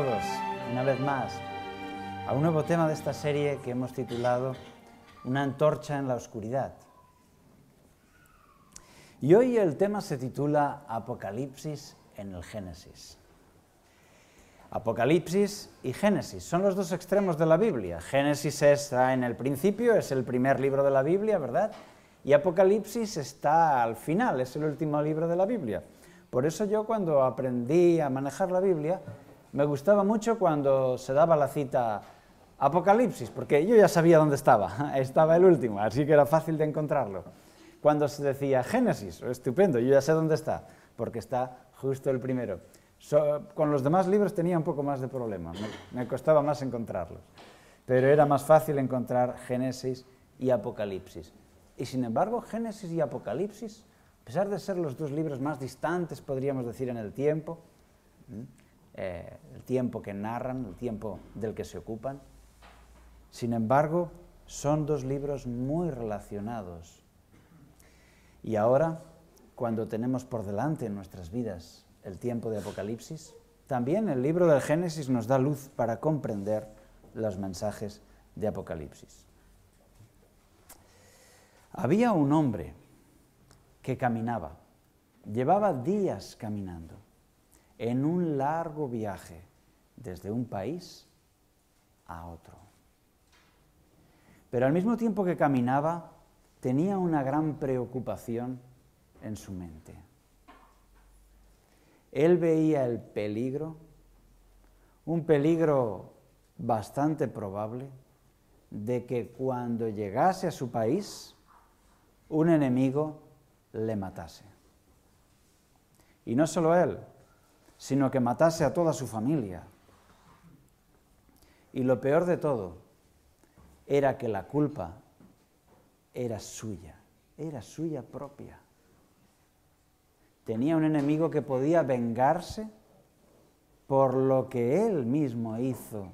todos, una vez más, a un nuevo tema de esta serie que hemos titulado Una antorcha en la oscuridad. Y hoy el tema se titula Apocalipsis en el Génesis. Apocalipsis y Génesis son los dos extremos de la Biblia. Génesis está en el principio, es el primer libro de la Biblia, ¿verdad? Y Apocalipsis está al final, es el último libro de la Biblia. Por eso yo cuando aprendí a manejar la Biblia, me gustaba mucho cuando se daba la cita Apocalipsis, porque yo ya sabía dónde estaba, estaba el último, así que era fácil de encontrarlo. Cuando se decía Génesis, estupendo, yo ya sé dónde está, porque está justo el primero. con los demás libros tenía un poco más de problema, me, costaba más encontrarlos, pero era más fácil encontrar Génesis y Apocalipsis. Y sin embargo, Génesis y Apocalipsis, a pesar de ser los dos libros más distantes, podríamos decir, en el tiempo, eh, el tiempo que narran, el tiempo del que se ocupan. Sin embargo, son dos libros muy relacionados. Y ahora, cuando tenemos por delante en nuestras vidas el tiempo de Apocalipsis, también el libro del Génesis nos da luz para comprender los mensajes de Apocalipsis. Había un hombre que caminaba, llevaba días caminando en un largo viaje desde un país a otro. Pero al mismo tiempo que caminaba, tenía una gran preocupación en su mente. Él veía el peligro, un peligro bastante probable, de que cuando llegase a su país, un enemigo le matase. Y no solo él, sino que matase a toda su familia. Y lo peor de todo era que la culpa era suya, era suya propia. Tenía un enemigo que podía vengarse por lo que él mismo hizo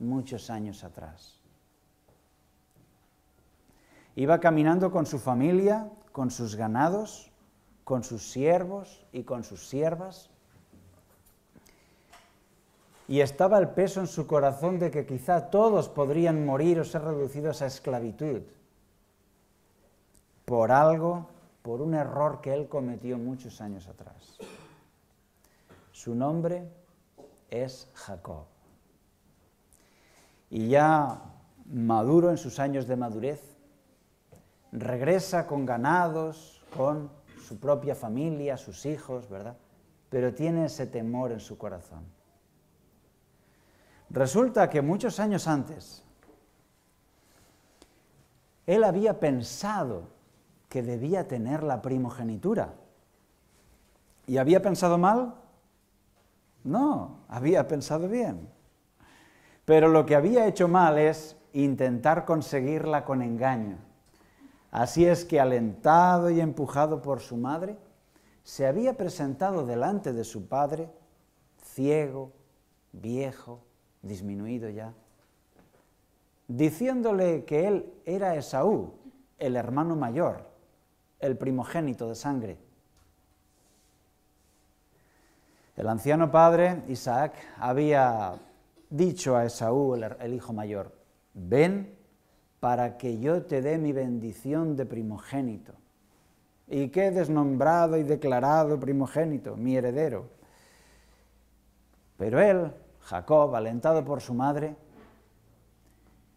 muchos años atrás. Iba caminando con su familia, con sus ganados, con sus siervos y con sus siervas, y estaba el peso en su corazón de que quizá todos podrían morir o ser reducidos a esclavitud por algo, por un error que él cometió muchos años atrás. Su nombre es Jacob. Y ya maduro en sus años de madurez, regresa con ganados, con su propia familia, sus hijos, ¿verdad? Pero tiene ese temor en su corazón. Resulta que muchos años antes, él había pensado que debía tener la primogenitura. ¿Y había pensado mal? No, había pensado bien. Pero lo que había hecho mal es intentar conseguirla con engaño. Así es que, alentado y empujado por su madre, se había presentado delante de su padre, ciego, viejo, disminuido ya, diciéndole que él era Esaú, el hermano mayor, el primogénito de sangre. El anciano padre, Isaac, había dicho a Esaú, el, hijo mayor, ven para que yo te dé mi bendición de primogénito, y quedes desnombrado y declarado primogénito, mi heredero. Pero él, Jacob, alentado por su madre,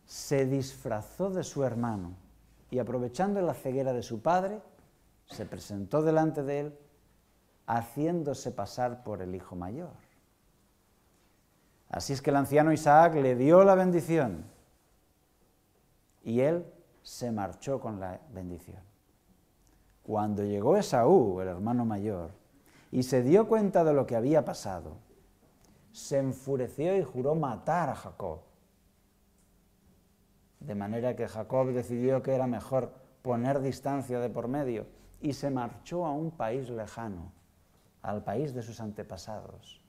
se disfrazó de su hermano y aprovechando la ceguera de su padre, se presentó delante de él haciéndose pasar por el hijo mayor. Así es que el anciano Isaac le dio la bendición y él se marchó con la bendición. Cuando llegó Esaú, el hermano mayor, y se dio cuenta de lo que había pasado, se enfureció y juró matar a Jacob. De manera que Jacob decidió que era mejor poner distancia de por medio y se marchó a un país lejano, al país de sus antepasados.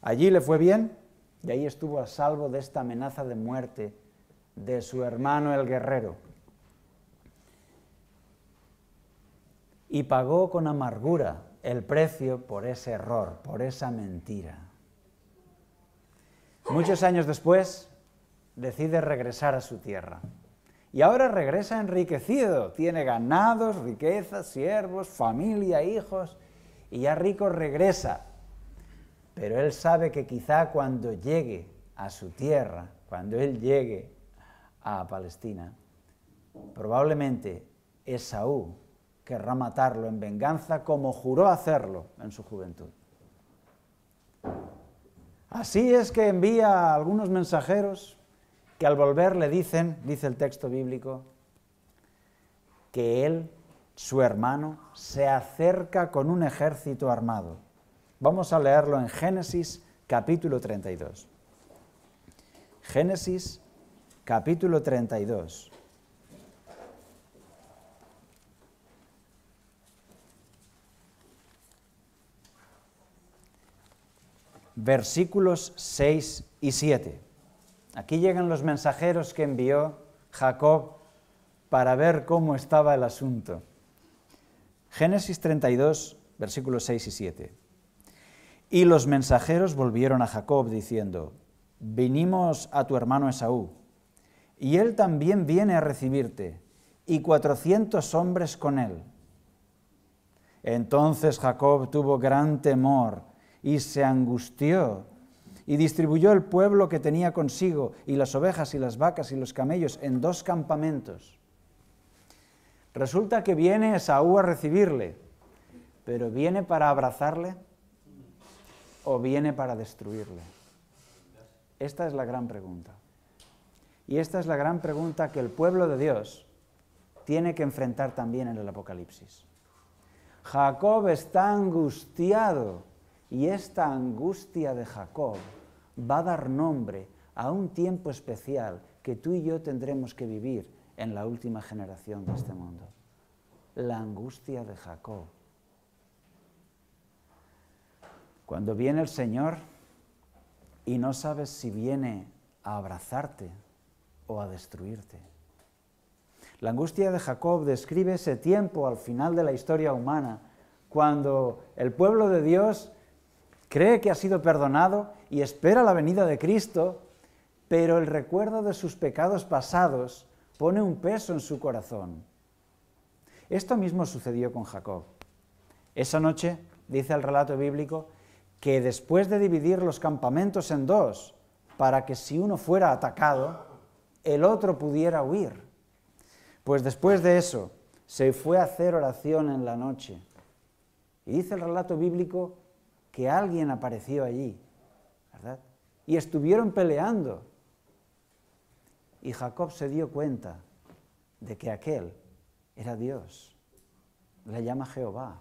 Allí le fue bien y ahí estuvo a salvo de esta amenaza de muerte de su hermano el guerrero. Y pagó con amargura el precio por ese error, por esa mentira. Muchos años después, decide regresar a su tierra. Y ahora regresa enriquecido, tiene ganados, riquezas, siervos, familia, hijos, y ya rico regresa. Pero él sabe que quizá cuando llegue a su tierra, cuando él llegue a Palestina, probablemente Esaú querrá matarlo en venganza como juró hacerlo en su juventud. Así es que envía a algunos mensajeros que al volver le dicen, dice el texto bíblico, que él, su hermano, se acerca con un ejército armado. Vamos a leerlo en Génesis capítulo 32. Génesis capítulo 32. versículos 6 y 7. Aquí llegan los mensajeros que envió Jacob para ver cómo estaba el asunto. Génesis 32, versículos 6 y 7. Y los mensajeros volvieron a Jacob diciendo, vinimos a tu hermano Esaú, y él también viene a recibirte, y cuatrocientos hombres con él. Entonces Jacob tuvo gran temor y se angustió. Y distribuyó el pueblo que tenía consigo, y las ovejas y las vacas y los camellos en dos campamentos. Resulta que viene Esaú a recibirle, pero ¿viene para abrazarle o viene para destruirle? Esta es la gran pregunta. Y esta es la gran pregunta que el pueblo de Dios tiene que enfrentar también en el Apocalipsis. Jacob está angustiado y esta angustia de Jacob va a dar nombre a un tiempo especial que tú y yo tendremos que vivir en la última generación de este mundo. La angustia de Jacob. Cuando viene el Señor y no sabes si viene a abrazarte o a destruirte. La angustia de Jacob describe ese tiempo al final de la historia humana, cuando el pueblo de Dios cree que ha sido perdonado y espera la venida de Cristo, pero el recuerdo de sus pecados pasados pone un peso en su corazón. Esto mismo sucedió con Jacob. Esa noche, dice el relato bíblico, que después de dividir los campamentos en dos, para que si uno fuera atacado, el otro pudiera huir. Pues después de eso, se fue a hacer oración en la noche. Y dice el relato bíblico que alguien apareció allí, ¿verdad? Y estuvieron peleando. Y Jacob se dio cuenta de que aquel era Dios. Le llama Jehová.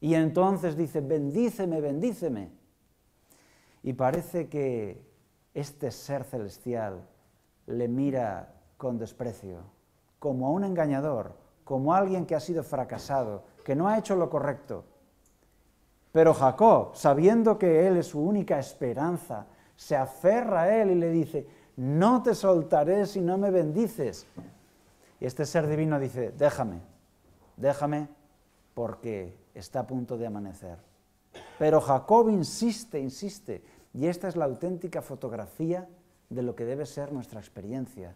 Y entonces dice, bendíceme, bendíceme. Y parece que este ser celestial le mira con desprecio, como a un engañador, como a alguien que ha sido fracasado, que no ha hecho lo correcto, pero Jacob, sabiendo que Él es su única esperanza, se aferra a Él y le dice, no te soltaré si no me bendices. Y este ser divino dice, déjame, déjame, porque está a punto de amanecer. Pero Jacob insiste, insiste, y esta es la auténtica fotografía de lo que debe ser nuestra experiencia,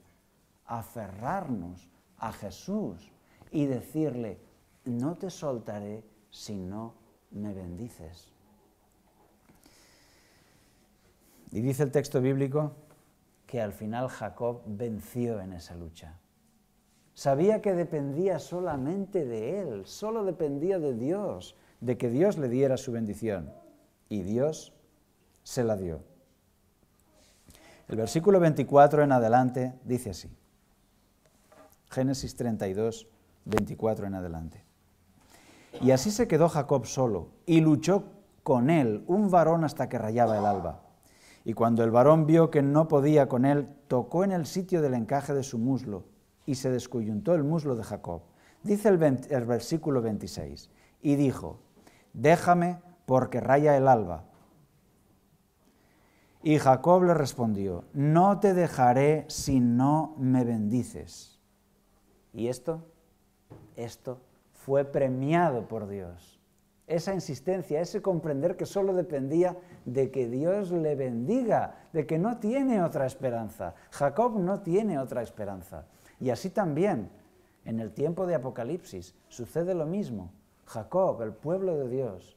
aferrarnos a Jesús y decirle, no te soltaré si no me bendices. Y dice el texto bíblico que al final Jacob venció en esa lucha. Sabía que dependía solamente de él, solo dependía de Dios, de que Dios le diera su bendición. Y Dios se la dio. El versículo 24 en adelante dice así. Génesis 32, 24 en adelante. Y así se quedó Jacob solo, y luchó con él un varón hasta que rayaba el alba. Y cuando el varón vio que no podía con él, tocó en el sitio del encaje de su muslo, y se descuyuntó el muslo de Jacob. Dice el, el versículo 26, y dijo, déjame porque raya el alba. Y Jacob le respondió, no te dejaré si no me bendices. ¿Y esto? Esto fue premiado por Dios. Esa insistencia, ese comprender que solo dependía de que Dios le bendiga, de que no tiene otra esperanza. Jacob no tiene otra esperanza. Y así también, en el tiempo de Apocalipsis, sucede lo mismo. Jacob, el pueblo de Dios,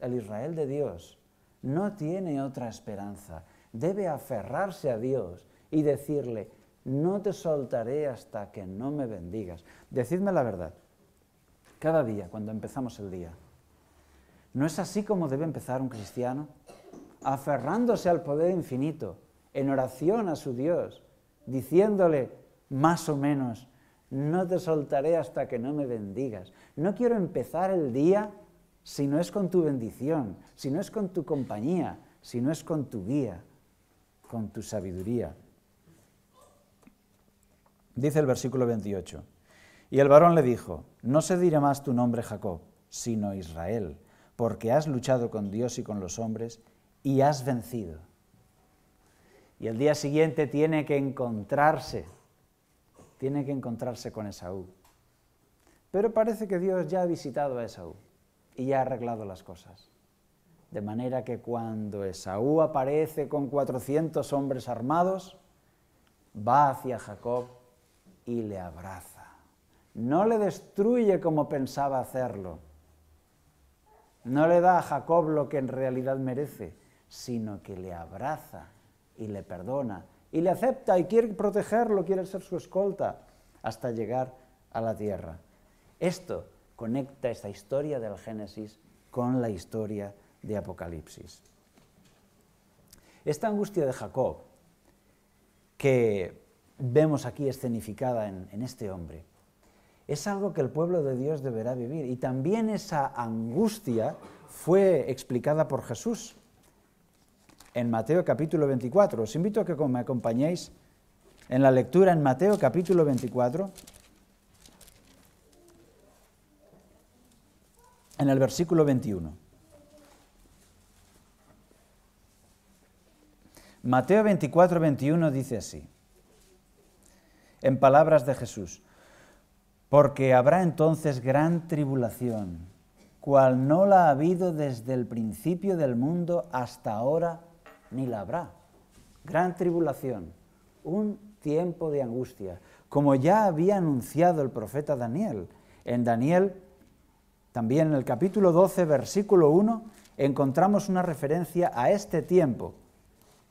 el Israel de Dios, no tiene otra esperanza. Debe aferrarse a Dios y decirle, no te soltaré hasta que no me bendigas. Decidme la verdad cada día, cuando empezamos el día. ¿No es así como debe empezar un cristiano? Aferrándose al poder infinito, en oración a su Dios, diciéndole, más o menos, no te soltaré hasta que no me bendigas. No quiero empezar el día si no es con tu bendición, si no es con tu compañía, si no es con tu guía, con tu sabiduría. Dice el versículo 28. Y el varón le dijo, No se dirá más tu nombre Jacob, sino Israel, porque has luchado con Dios y con los hombres y has vencido. Y el día siguiente tiene que encontrarse, tiene que encontrarse con Esaú. Pero parece que Dios ya ha visitado a Esaú y ya ha arreglado las cosas. De manera que cuando Esaú aparece con 400 hombres armados, va hacia Jacob y le abraza no le destruye como pensaba hacerlo, no le da a Jacob lo que en realidad merece, sino que le abraza y le perdona y le acepta y quiere protegerlo, quiere ser su escolta hasta llegar a la tierra. Esto conecta esta historia del Génesis con la historia de Apocalipsis. Esta angustia de Jacob, que vemos aquí escenificada en, en este hombre, es algo que el pueblo de Dios deberá vivir. Y también esa angustia fue explicada por Jesús en Mateo capítulo 24. Os invito a que me acompañéis en la lectura en Mateo capítulo 24, en el versículo 21. Mateo 24, 21 dice así, en palabras de Jesús porque habrá entonces gran tribulación, cual no la ha habido desde el principio del mundo hasta ahora, ni la habrá. Gran tribulación, un tiempo de angustia, como ya había anunciado el profeta Daniel. En Daniel, también en el capítulo 12, versículo 1, encontramos una referencia a este tiempo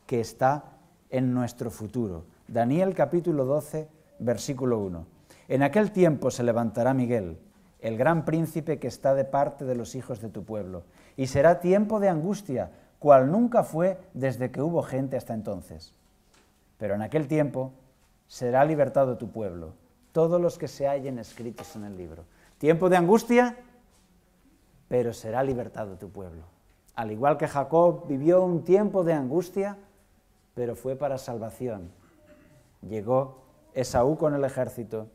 que está en nuestro futuro. Daniel capítulo 12, versículo 1. En aquel tiempo se levantará Miguel, el gran príncipe que está de parte de los hijos de tu pueblo, y será tiempo de angustia, cual nunca fue desde que hubo gente hasta entonces. Pero en aquel tiempo será libertado tu pueblo, todos los que se hallen escritos en el libro. Tiempo de angustia, pero será libertado tu pueblo. Al igual que Jacob vivió un tiempo de angustia, pero fue para salvación. Llegó Esaú con el ejército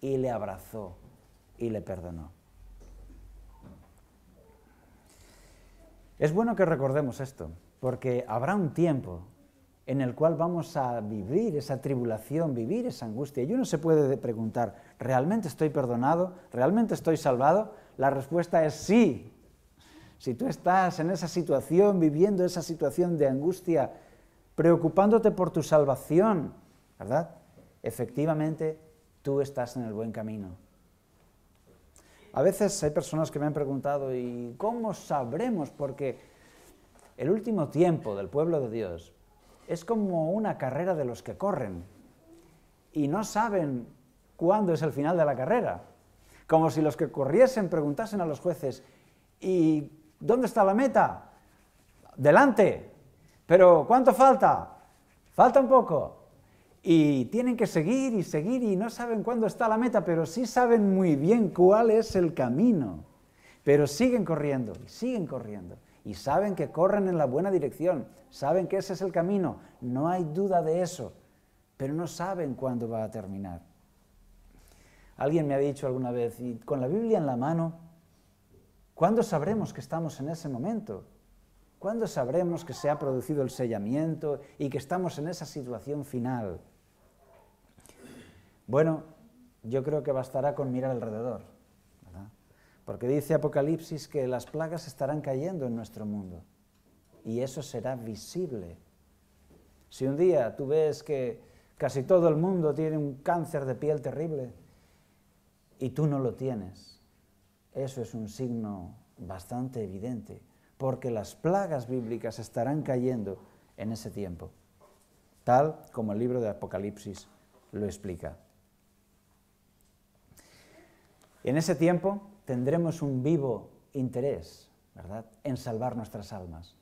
y le abrazó y le perdonó. Es bueno que recordemos esto, porque habrá un tiempo en el cual vamos a vivir esa tribulación, vivir esa angustia. Y uno se puede preguntar, ¿realmente estoy perdonado? ¿Realmente estoy salvado? La respuesta es sí. Si tú estás en esa situación, viviendo esa situación de angustia, preocupándote por tu salvación, ¿verdad? Efectivamente, tú estás en el buen camino. A veces hay personas que me han preguntado, ¿y cómo sabremos? Porque el último tiempo del pueblo de Dios es como una carrera de los que corren y no saben cuándo es el final de la carrera. Como si los que corriesen preguntasen a los jueces, ¿y dónde está la meta? Delante. Pero ¿cuánto falta? Falta un poco y tienen que seguir y seguir y no saben cuándo está la meta, pero sí saben muy bien cuál es el camino. Pero siguen corriendo y siguen corriendo y saben que corren en la buena dirección, saben que ese es el camino, no hay duda de eso, pero no saben cuándo va a terminar. Alguien me ha dicho alguna vez, y con la Biblia en la mano, ¿cuándo sabremos que estamos en ese momento? ¿Cuándo sabremos que se ha producido el sellamiento y que estamos en esa situación final? Bueno, yo creo que bastará con mirar alrededor, ¿verdad? porque dice Apocalipsis que las plagas estarán cayendo en nuestro mundo y eso será visible. Si un día tú ves que casi todo el mundo tiene un cáncer de piel terrible y tú no lo tienes, eso es un signo bastante evidente porque las plagas bíblicas estarán cayendo en ese tiempo, tal como el libro de Apocalipsis lo explica. En ese tiempo tendremos un vivo interés, en salvar nuestras almas,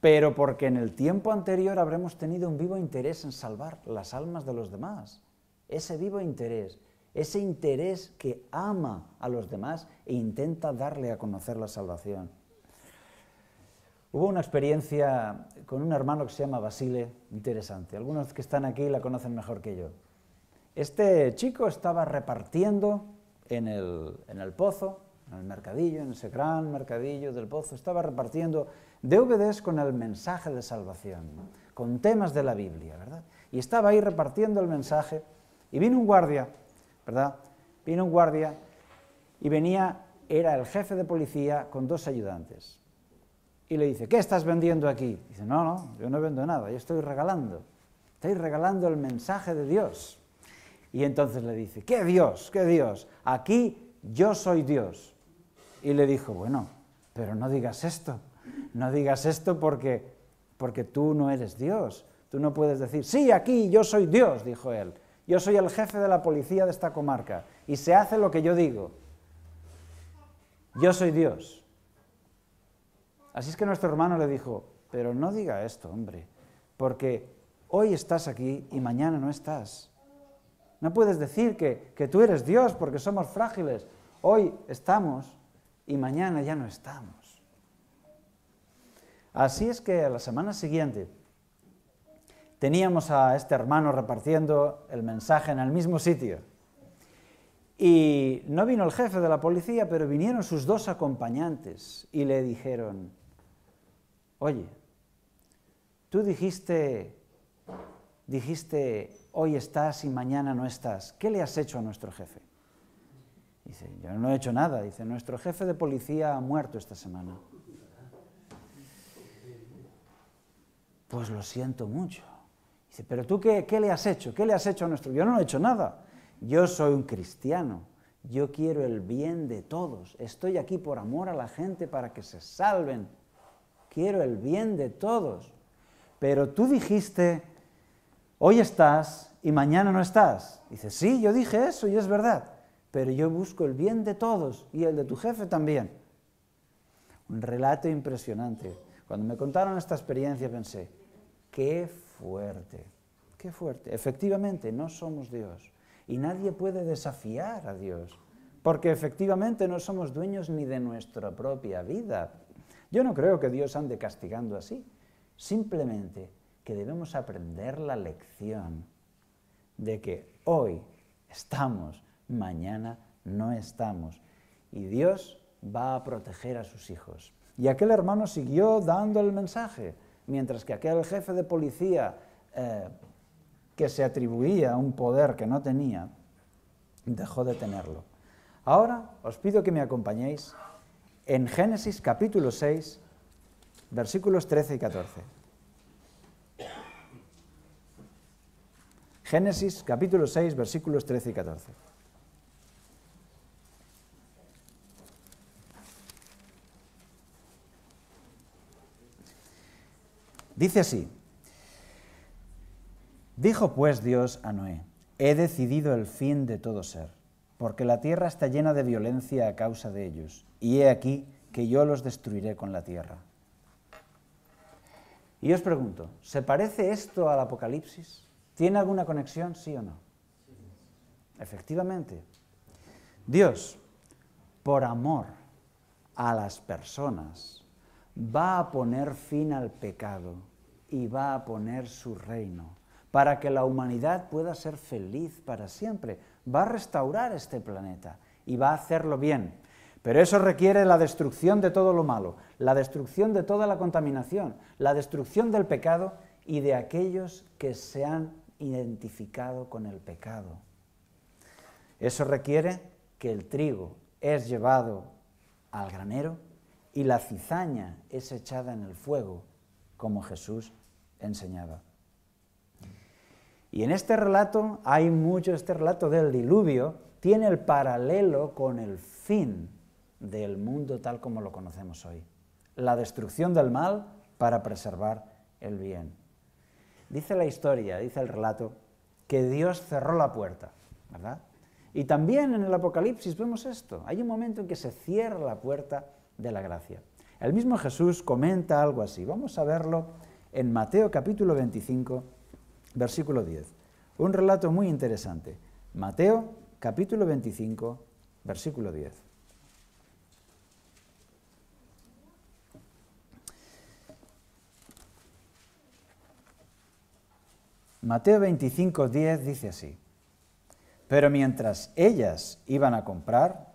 pero porque en el tiempo anterior habremos tenido un vivo interés en salvar las almas de los demás. Ese vivo interés, ese interés que ama a los demás e intenta darle a conocer la salvación. Hubo una experiencia con un hermano que se llama Basile, interesante. Algunos que están aquí la conocen mejor que yo. Este chico estaba repartiendo en el, pozo, en el mercadillo, en ese gran mercadillo del pozo, estaba repartiendo DVDs con el mensaje de salvación, con temas de la Biblia, ¿verdad? Y estaba ahí repartiendo el mensaje y vino un guardia, ¿verdad? Vino un guardia y venía, era el jefe de policía con dos ayudantes y le dice, ¿qué estás vendiendo aquí? dice, no, no, yo no vendo nada, yo estoy regalando. Estoy regalando el mensaje de Dios. Y entonces le dice, ¿qué Dios? ¿Qué Dios? Aquí yo soy Dios. Y le dijo, bueno, pero no digas esto. No digas esto porque, porque tú no eres Dios. Tú no puedes decir, sí, aquí yo soy Dios, dijo él. Yo soy el jefe de la policía de esta comarca y se hace lo que yo digo. Yo soy Dios. Así es que nuestro hermano le dijo, pero no diga esto, hombre, porque hoy estás aquí y mañana no estás. No puedes decir que, que tú eres Dios porque somos frágiles. Hoy estamos y mañana ya no estamos. Así es que a la semana siguiente teníamos a este hermano repartiendo el mensaje en el mismo sitio. Y no vino el jefe de la policía, pero vinieron sus dos acompañantes y le dijeron, oye, tú dijiste, dijiste, hoy estás y mañana no estás, ¿qué le has hecho a nuestro jefe? Dice, yo no he hecho nada, dice, nuestro jefe de policía ha muerto esta semana. Pues lo siento mucho. Dice, pero tú qué, le has hecho, qué le has hecho a nuestro... Yo no he hecho nada, yo soy un cristiano. Yo quiero el bien de todos. Estoy aquí por amor a la gente para que se salven quiero el bien de todos. Pero tú dijiste, hoy estás y mañana no estás. Dice, sí, yo dije eso y es verdad, pero yo busco el bien de todos y el de tu jefe también. Un relato impresionante. Cuando me contaron esta experiencia pensé, qué fuerte, qué fuerte. Efectivamente, no somos Dios y nadie puede desafiar a Dios, porque efectivamente no somos dueños ni de nuestra propia vida. Yo no creo que Dios ande castigando así. Simplemente que debemos aprender la lección de que hoy estamos, mañana no estamos. Y Dios va a proteger a sus hijos. Y aquel hermano siguió dando el mensaje, mientras que aquel jefe de policía eh, que se atribuía un poder que no tenía, dejó de tenerlo. Ahora os pido que me acompañéis en Génesis capítulo 6, versículos 13 y 14. Génesis capítulo 6, versículos 13 y 14. Dice así, dijo pues Dios a Noé, he decidido el fin de todo ser porque la tierra está llena de violencia a causa de ellos, y he aquí que yo los destruiré con la tierra. Y os pregunto, ¿se parece esto al Apocalipsis? ¿Tiene alguna conexión, sí o no? Efectivamente. Dios, por amor a las personas, va a poner fin al pecado y va a poner su reino para que la humanidad pueda ser feliz para siempre va a restaurar este planeta y va a hacerlo bien. Pero eso requiere la destrucción de todo lo malo, la destrucción de toda la contaminación, la destrucción del pecado y de aquellos que se han identificado con el pecado. Eso requiere que el trigo es llevado al granero y la cizaña es echada en el fuego, como Jesús enseñaba. Y en este relato hay mucho, este relato del diluvio tiene el paralelo con el fin del mundo tal como lo conocemos hoy. La destrucción del mal para preservar el bien. Dice la historia, dice el relato, que Dios cerró la puerta, ¿verdad? Y también en el Apocalipsis vemos esto. Hay un momento en que se cierra la puerta de la gracia. El mismo Jesús comenta algo así. Vamos a verlo en Mateo capítulo 25 Versículo 10. Un relato muy interesante. Mateo capítulo 25, versículo 10. Mateo 25, 10 dice así. Pero mientras ellas iban a comprar,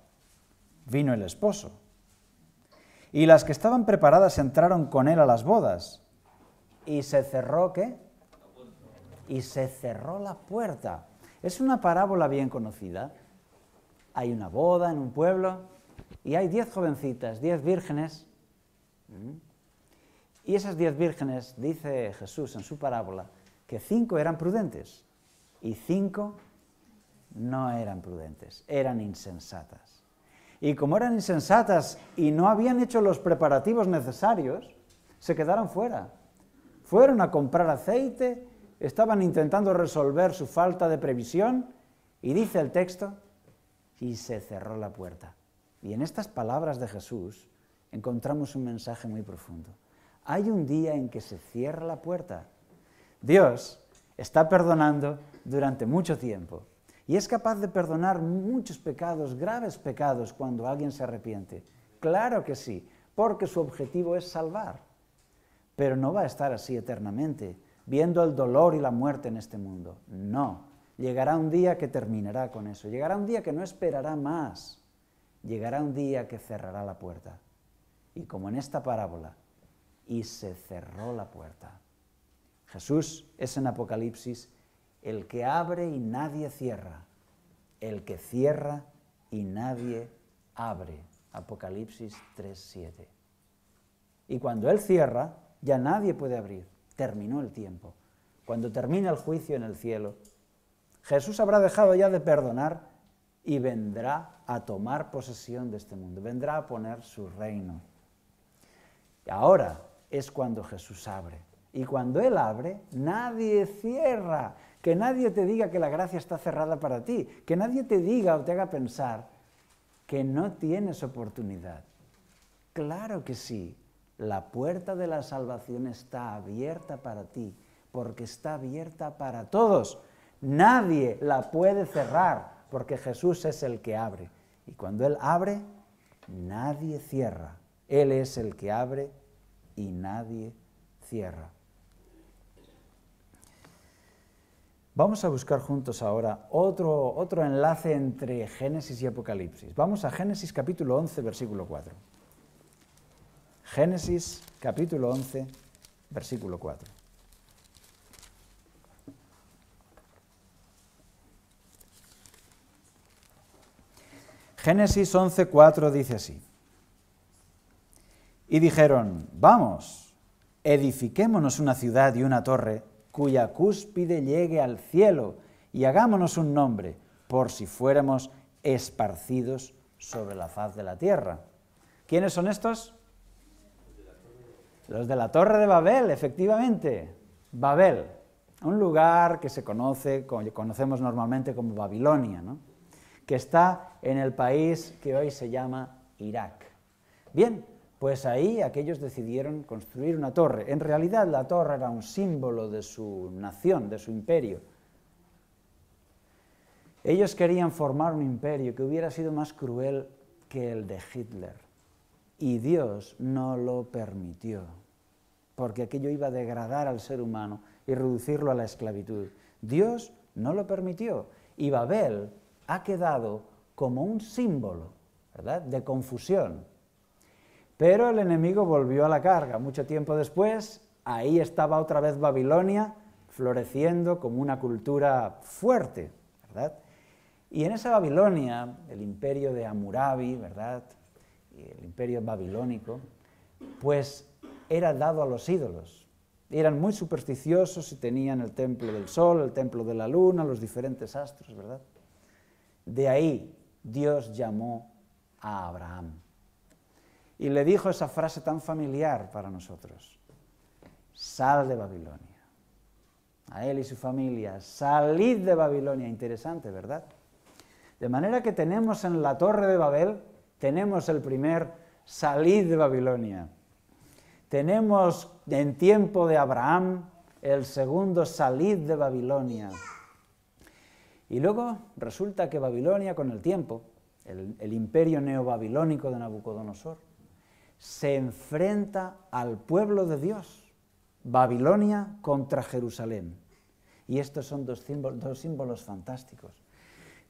vino el esposo. Y las que estaban preparadas entraron con él a las bodas. Y se cerró, ¿qué? y se cerró la puerta. Es una parábola bien conocida. Hay una boda en un pueblo y hay diez jovencitas, diez vírgenes. Mm. Y esas diez vírgenes, dice Jesús en su parábola, que cinco eran prudentes y cinco no eran prudentes, eran insensatas. Y como eran insensatas y no habían hecho los preparativos necesarios, se quedaron fuera. Fueron a comprar aceite estaban intentando resolver su falta de previsión y dice el texto, y se cerró la puerta. Y en estas palabras de Jesús encontramos un mensaje muy profundo. Hay un día en que se cierra la puerta. Dios está perdonando durante mucho tiempo y es capaz de perdonar muchos pecados, graves pecados, cuando alguien se arrepiente. Claro que sí, porque su objetivo es salvar. Pero no va a estar así eternamente viendo el dolor y la muerte en este mundo. No, llegará un día que terminará con eso, llegará un día que no esperará más, llegará un día que cerrará la puerta. Y como en esta parábola, y se cerró la puerta. Jesús es en Apocalipsis el que abre y nadie cierra, el que cierra y nadie abre. Apocalipsis 3.7. Y cuando Él cierra, ya nadie puede abrir terminó el tiempo. Cuando termina el juicio en el cielo, Jesús habrá dejado ya de perdonar y vendrá a tomar posesión de este mundo, vendrá a poner su reino. Ahora es cuando Jesús abre. Y cuando Él abre, nadie cierra. Que nadie te diga que la gracia está cerrada para ti. Que nadie te diga o te haga pensar que no tienes oportunidad. Claro que sí, la puerta de la salvación está abierta para ti, porque está abierta para todos. Nadie la puede cerrar, porque Jesús es el que abre. Y cuando Él abre, nadie cierra. Él es el que abre y nadie cierra. Vamos a buscar juntos ahora otro, otro enlace entre Génesis y Apocalipsis. Vamos a Génesis capítulo 11, versículo 4. Génesis capítulo 11, versículo 4. Génesis 11, 4 dice así. Y dijeron, vamos, edifiquémonos una ciudad y una torre cuya cúspide llegue al cielo y hagámonos un nombre, por si fuéramos esparcidos sobre la faz de la tierra. ¿Quiénes son estos? Los de la Torre de Babel, efectivamente. Babel, un lugar que se conoce, conocemos normalmente como Babilonia, ¿no? que está en el país que hoy se llama Irak. Bien, pues ahí aquellos decidieron construir una torre. En realidad la torre era un símbolo de su nación, de su imperio. Ellos querían formar un imperio que hubiera sido más cruel que el de Hitler. Y Dios no lo permitió porque aquello iba a degradar al ser humano y reducirlo a la esclavitud. Dios no lo permitió y Babel ha quedado como un símbolo ¿verdad? de confusión. Pero el enemigo volvió a la carga. Mucho tiempo después, ahí estaba otra vez Babilonia floreciendo como una cultura fuerte. ¿verdad? Y en esa Babilonia, el imperio de Amurabi, ¿verdad? el imperio babilónico, pues era dado a los ídolos. Eran muy supersticiosos y tenían el templo del sol, el templo de la luna, los diferentes astros, ¿verdad? De ahí Dios llamó a Abraham. Y le dijo esa frase tan familiar para nosotros. Sal de Babilonia. A él y su familia, salid de Babilonia. Interesante, ¿verdad? De manera que tenemos en la torre de Babel, tenemos el primer salid de Babilonia. Tenemos en tiempo de Abraham el segundo salid de Babilonia. Y luego resulta que Babilonia con el tiempo, el, imperio neobabilónico de Nabucodonosor, se enfrenta al pueblo de Dios, Babilonia contra Jerusalén. Y estos son dos símbolos, dos símbolos fantásticos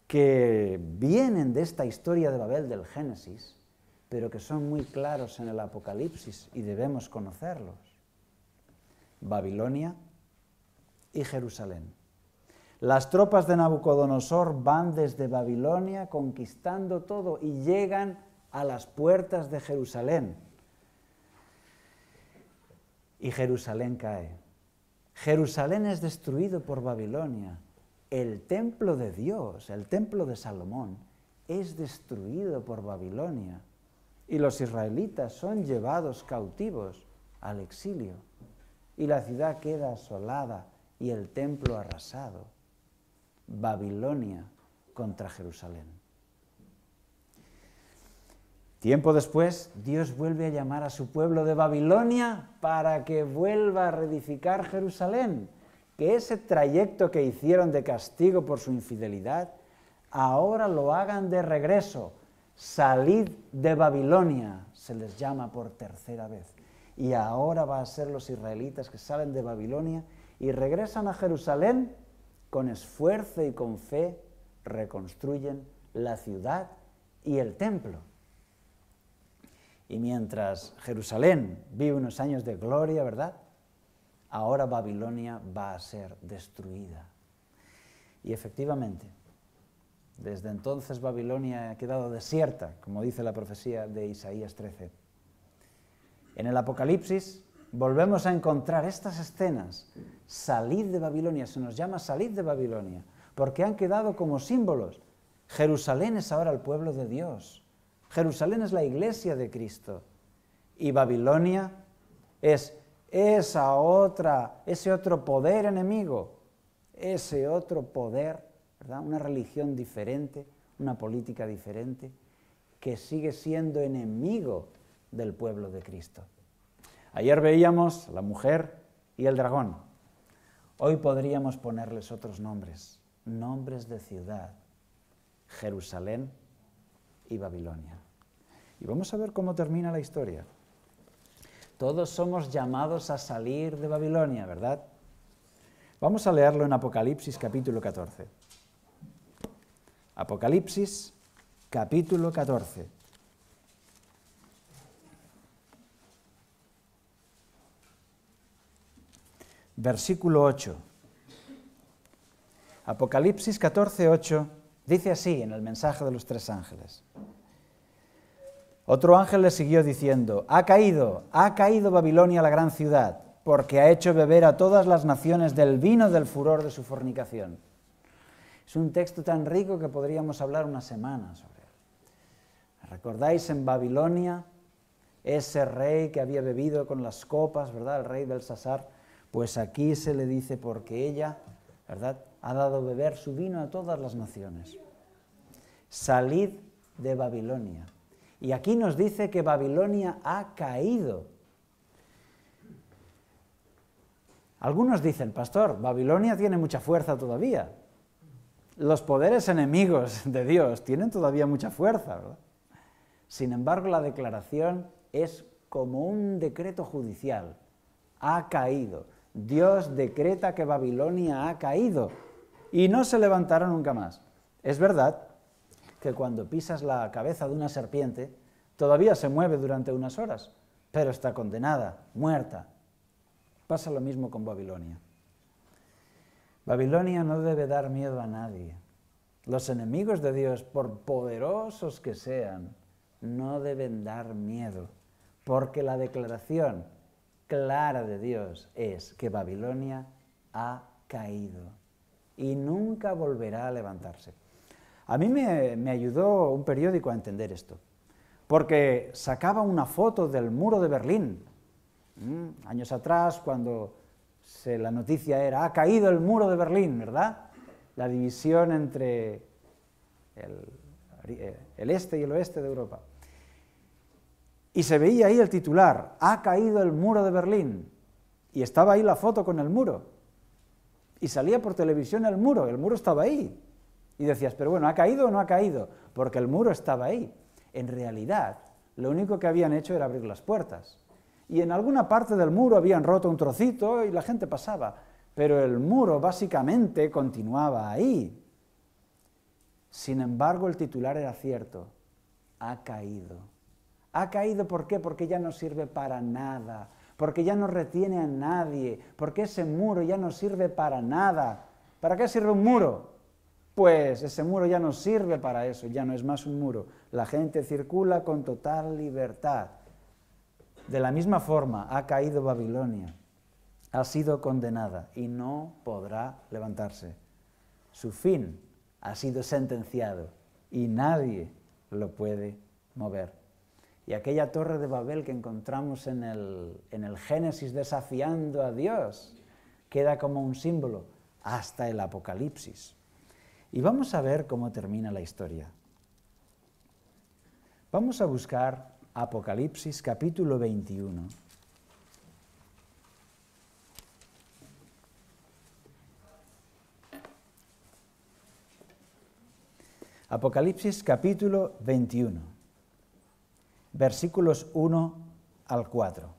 que vienen de esta historia de Babel del Génesis pero que son muy claros en el Apocalipsis y debemos conocerlos. Babilonia y Jerusalén. Las tropas de Nabucodonosor van desde Babilonia conquistando todo y llegan a las puertas de Jerusalén. Y Jerusalén cae. Jerusalén es destruido por Babilonia. El templo de Dios, el templo de Salomón, es destruido por Babilonia y los israelitas son llevados cautivos al exilio, y la ciudad queda asolada y el templo arrasado. Babilonia contra Jerusalén. Tiempo después, Dios vuelve a llamar a su pueblo de Babilonia para que vuelva a reedificar Jerusalén, que ese trayecto que hicieron de castigo por su infidelidad, ahora lo hagan de regreso salid de Babilonia, se les llama por tercera vez. Y ahora va a ser los israelitas que salen de Babilonia y regresan a Jerusalén con esfuerzo y con fe, reconstruyen la ciudad y el templo. Y mientras Jerusalén vive unos años de gloria, ¿verdad? Ahora Babilonia va a ser destruida. Y efectivamente, desde entonces Babilonia ha quedado desierta, como dice la profecía de Isaías 13. En el Apocalipsis volvemos a encontrar estas escenas. Salid de Babilonia, se nos llama salid de Babilonia, porque han quedado como símbolos. Jerusalén es ahora el pueblo de Dios. Jerusalén es la iglesia de Cristo. Y Babilonia es esa otra, ese otro poder enemigo, ese otro poder una religión diferente, una política diferente, que sigue siendo enemigo del pueblo de Cristo. Ayer veíamos la mujer y el dragón. Hoy podríamos ponerles otros nombres, nombres de ciudad, Jerusalén y Babilonia. Y vamos a ver cómo termina la historia. Todos somos llamados a salir de Babilonia, ¿verdad? Vamos a leerlo en Apocalipsis capítulo 14. Apocalipsis capítulo 14. Versículo 8. Apocalipsis 14, 8 dice así en el mensaje de los tres ángeles. Otro ángel le siguió diciendo, ha caído, ha caído Babilonia la gran ciudad, porque ha hecho beber a todas las naciones del vino del furor de su fornicación. Es un texto tan rico que podríamos hablar una semana sobre él. ¿Recordáis en Babilonia ese rey que había bebido con las copas, ¿verdad? El rey Belsasar. Pues aquí se le dice porque ella, ¿verdad? Ha dado beber su vino a todas las naciones. Salid de Babilonia. Y aquí nos dice que Babilonia ha caído. Algunos dicen, pastor, Babilonia tiene mucha fuerza todavía los poderes enemigos de Dios tienen todavía mucha fuerza, Sin embargo, la declaración es como un decreto judicial. Ha caído. Dios decreta que Babilonia ha caído y no se levantará nunca más. Es verdad que cuando pisas la cabeza de una serpiente, todavía se mueve durante unas horas, pero está condenada, muerta. Pasa lo mismo con Babilonia. Babilonia no debe dar miedo a nadie. Los enemigos de Dios, por poderosos que sean, no deben dar miedo, porque la declaración clara de Dios es que Babilonia ha caído y nunca volverá a levantarse. A mí me, me, ayudó un periódico a entender esto, porque sacaba una foto del muro de Berlín, mm, años atrás, cuando la noticia era, ha caído el muro de Berlín, ¿verdad? La división entre el, eh, el este y el oeste de Europa. Y se veía ahí el titular, ha caído el muro de Berlín. Y estaba ahí la foto con el muro. Y salía por televisión el muro, el muro estaba ahí. Y decías, pero bueno, ¿ha caído o no ha caído? Porque el muro estaba ahí. En realidad, lo único que habían hecho era abrir las puertas y en alguna parte del muro habían roto un trocito y la gente pasaba, pero el muro básicamente continuaba ahí. Sin embargo, el titular era cierto, ha caído. Ha caído ¿por qué? Porque ya no sirve para nada, porque ya no retiene a nadie, porque ese muro ya no sirve para nada. ¿Para qué sirve un muro? Pues ese muro ya no sirve para eso, ya no es más un muro. La gente circula con total libertad. De la misma forma ha caído Babilonia, ha sido condenada y no podrá levantarse. Su fin ha sido sentenciado y nadie lo puede mover. Y aquella torre de Babel que encontramos en el, en el Génesis desafiando a Dios queda como un símbolo hasta el Apocalipsis. Y vamos a ver cómo termina la historia. Vamos a buscar Apocalipsis capítulo 21. Apocalipsis capítulo 21, versículos 1 al 4.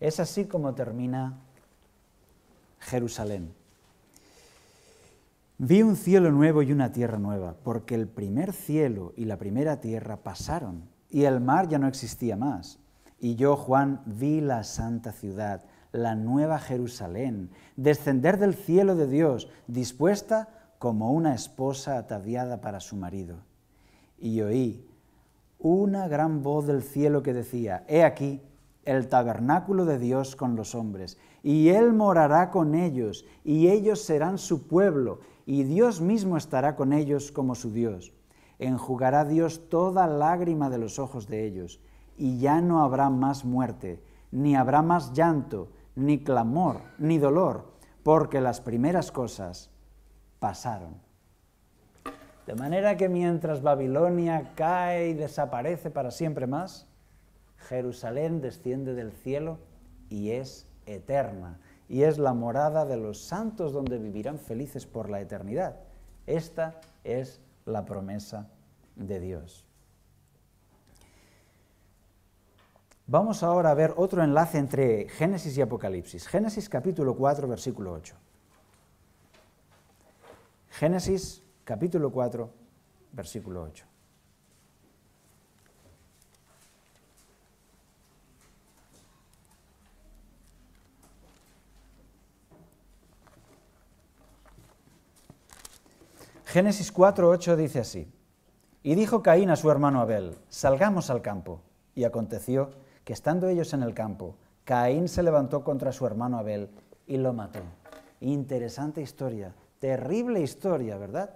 Es así como termina Jerusalén. Vi un cielo nuevo y una tierra nueva, porque el primer cielo y la primera tierra pasaron y el mar ya no existía más. Y yo, Juan, vi la santa ciudad, la nueva Jerusalén, descender del cielo de Dios, dispuesta como una esposa ataviada para su marido. Y oí una gran voz del cielo que decía, He aquí el tabernáculo de Dios con los hombres, y Él morará con ellos, y ellos serán su pueblo, y Dios mismo estará con ellos como su Dios enjugará Dios toda lágrima de los ojos de ellos, y ya no habrá más muerte, ni habrá más llanto, ni clamor, ni dolor, porque las primeras cosas pasaron. De manera que mientras Babilonia cae y desaparece para siempre más, Jerusalén desciende del cielo y es eterna, y es la morada de los santos donde vivirán felices por la eternidad. Esta es la promesa de Dios. Vamos ahora a ver otro enlace entre Génesis y Apocalipsis. Génesis capítulo 4, versículo 8. Génesis capítulo 4, versículo 8. Génesis 4, 8 dice así, y dijo Caín a su hermano Abel, salgamos al campo. Y aconteció que estando ellos en el campo, Caín se levantó contra su hermano Abel y lo mató. Interesante historia, terrible historia, ¿verdad?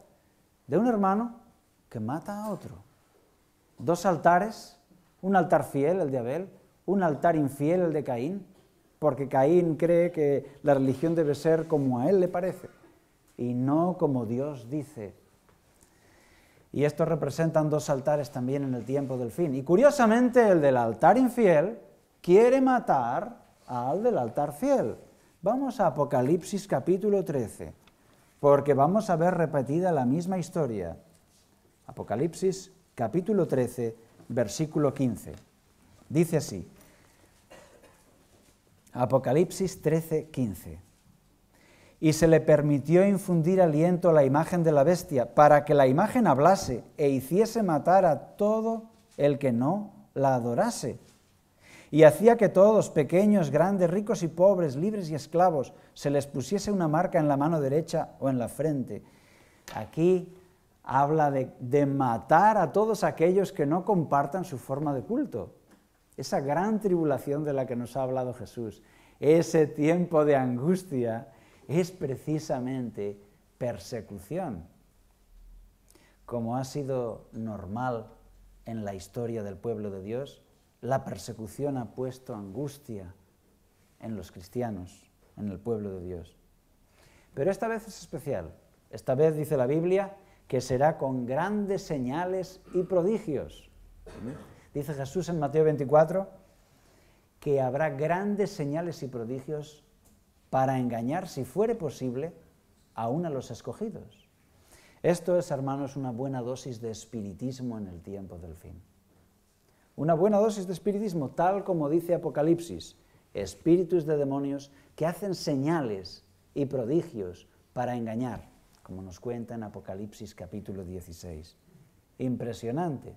De un hermano que mata a otro. Dos altares, un altar fiel, el de Abel, un altar infiel, el de Caín, porque Caín cree que la religión debe ser como a él le parece y no como Dios dice. Y estos representan dos altares también en el tiempo del fin. Y curiosamente el del altar infiel quiere matar al del altar fiel. Vamos a Apocalipsis capítulo 13, porque vamos a ver repetida la misma historia. Apocalipsis capítulo 13, versículo 15. Dice así. Apocalipsis 13, 15 y se le permitió infundir aliento a la imagen de la bestia, para que la imagen hablase e hiciese matar a todo el que no la adorase. Y hacía que todos, pequeños, grandes, ricos y pobres, libres y esclavos, se les pusiese una marca en la mano derecha o en la frente. Aquí habla de, de matar a todos aquellos que no compartan su forma de culto. Esa gran tribulación de la que nos ha hablado Jesús, ese tiempo de angustia es precisamente persecución, como ha sido normal en la historia del pueblo de Dios, la persecución ha puesto angustia en los cristianos, en el pueblo de Dios. Pero esta vez es especial. Esta vez dice la Biblia que será con grandes señales y prodigios. Dice Jesús en Mateo 24 que habrá grandes señales y prodigios para engañar, si fuere posible, aún a los escogidos. Esto es, hermanos, una buena dosis de espiritismo en el tiempo del fin. Una buena dosis de espiritismo, tal como dice Apocalipsis, espíritus de demonios que hacen señales y prodigios para engañar, como nos cuenta en Apocalipsis capítulo 16. Impresionante.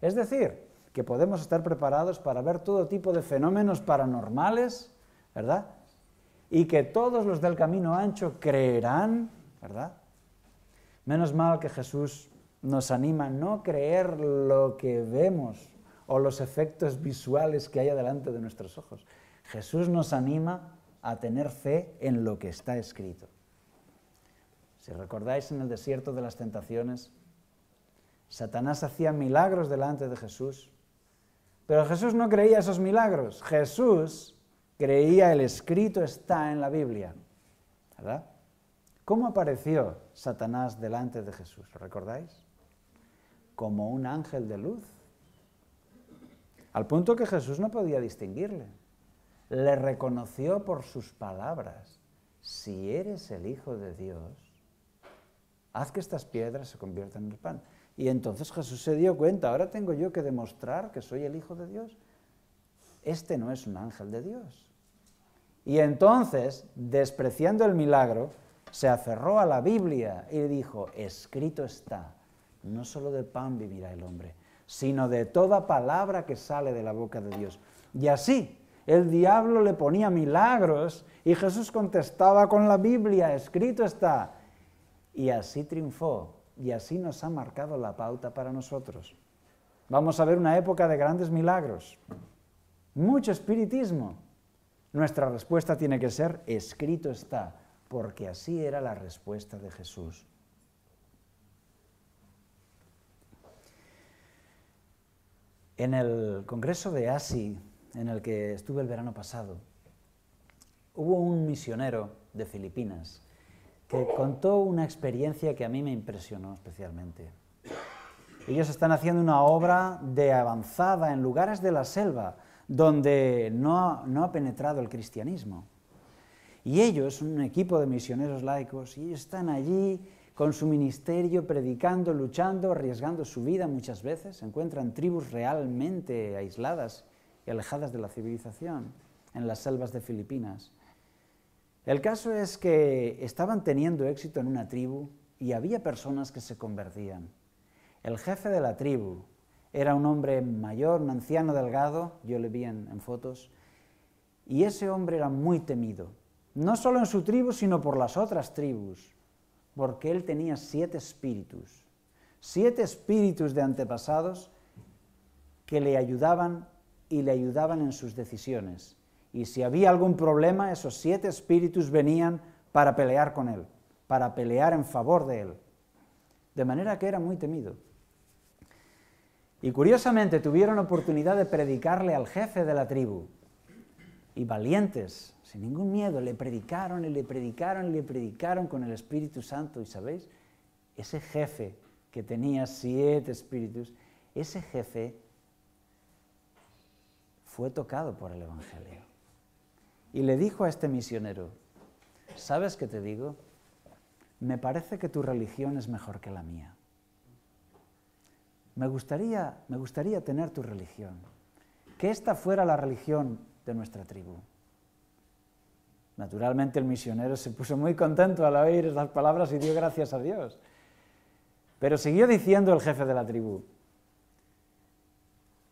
Es decir, que podemos estar preparados para ver todo tipo de fenómenos paranormales, ¿verdad? y que todos los del camino ancho creerán, ¿verdad? Menos mal que Jesús nos anima a no creer lo que vemos o los efectos visuales que hay delante de nuestros ojos. Jesús nos anima a tener fe en lo que está escrito. Si recordáis en el desierto de las tentaciones, Satanás hacía milagros delante de Jesús, pero Jesús no creía esos milagros. Jesús creía el escrito está en la Biblia. ¿Verdad? ¿Cómo apareció Satanás delante de Jesús? ¿Lo recordáis? Como un ángel de luz. Al punto que Jesús no podía distinguirle. Le reconoció por sus palabras. Si eres el Hijo de Dios, haz que estas piedras se conviertan en el pan. Y entonces Jesús se dio cuenta, ahora tengo yo que demostrar que soy el Hijo de Dios. Este no es un ángel de Dios. Y entonces, despreciando el milagro, se aferró a la Biblia y dijo, escrito está, no solo de pan vivirá el hombre, sino de toda palabra que sale de la boca de Dios. Y así, el diablo le ponía milagros y Jesús contestaba con la Biblia, escrito está. Y así triunfó y así nos ha marcado la pauta para nosotros. Vamos a ver una época de grandes milagros, mucho espiritismo, nuestra respuesta tiene que ser, escrito está, porque así era la respuesta de Jesús. En el Congreso de ASI, en el que estuve el verano pasado, hubo un misionero de Filipinas que contó una experiencia que a mí me impresionó especialmente. Ellos están haciendo una obra de avanzada en lugares de la selva, donde no, ha penetrado el cristianismo. Y ellos, un equipo de misioneros laicos, y están allí con su ministerio, predicando, luchando, arriesgando su vida muchas veces, se encuentran tribus realmente aisladas y alejadas de la civilización en las selvas de Filipinas. El caso es que estaban teniendo éxito en una tribu y había personas que se convertían. El jefe de la tribu, era un hombre mayor, un anciano delgado, yo le vi en, fotos, y ese hombre era muy temido, no solo en su tribu, sino por las otras tribus, porque él tenía siete espíritus, siete espíritus de antepasados que le ayudaban y le ayudaban en sus decisiones. Y si había algún problema, esos siete espíritus venían para pelear con él, para pelear en favor de él. De manera que era muy temido. Y curiosamente tuvieron oportunidad de predicarle al jefe de la tribu. Y valientes, sin ningún miedo, le predicaron y le predicaron y le predicaron con el Espíritu Santo. Y sabéis, ese jefe que tenía siete espíritus, ese jefe fue tocado por el Evangelio. Y le dijo a este misionero, ¿sabes qué te digo? Me parece que tu religión es mejor que la mía me gustaría, me gustaría tener tu religión, que esta fuera la religión de nuestra tribu. Naturalmente el misionero se puso muy contento al oír esas palabras y dio gracias a Dios. Pero siguió diciendo el jefe de la tribu,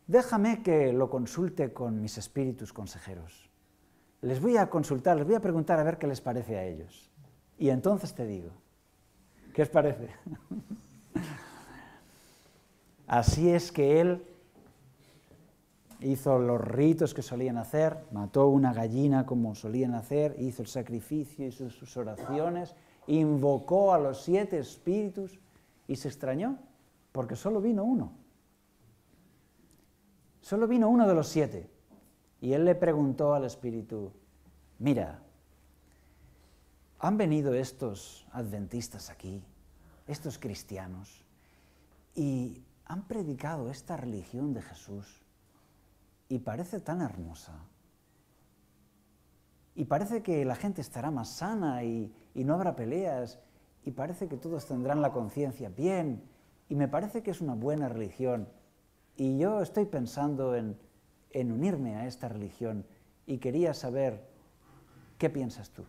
déjame que lo consulte con mis espíritus consejeros. Les voy a consultar, les voy a preguntar a ver qué les parece a ellos. Y entonces te digo, ¿qué os parece? Así es que él hizo los ritos que solían hacer, mató una gallina como solían hacer, hizo el sacrificio y sus, oraciones, invocó a los siete espíritus y se extrañó, porque solo vino uno. Solo vino uno de los siete. Y él le preguntó al espíritu, mira, han venido estos adventistas aquí, estos cristianos, y han predicado esta religión de Jesús y parece tan hermosa. Y parece que la gente estará más sana y, no habrá peleas y parece que todos tendrán la conciencia bien y me parece que es una buena religión. Y yo estoy pensando en, en unirme a esta religión y quería saber qué piensas tú.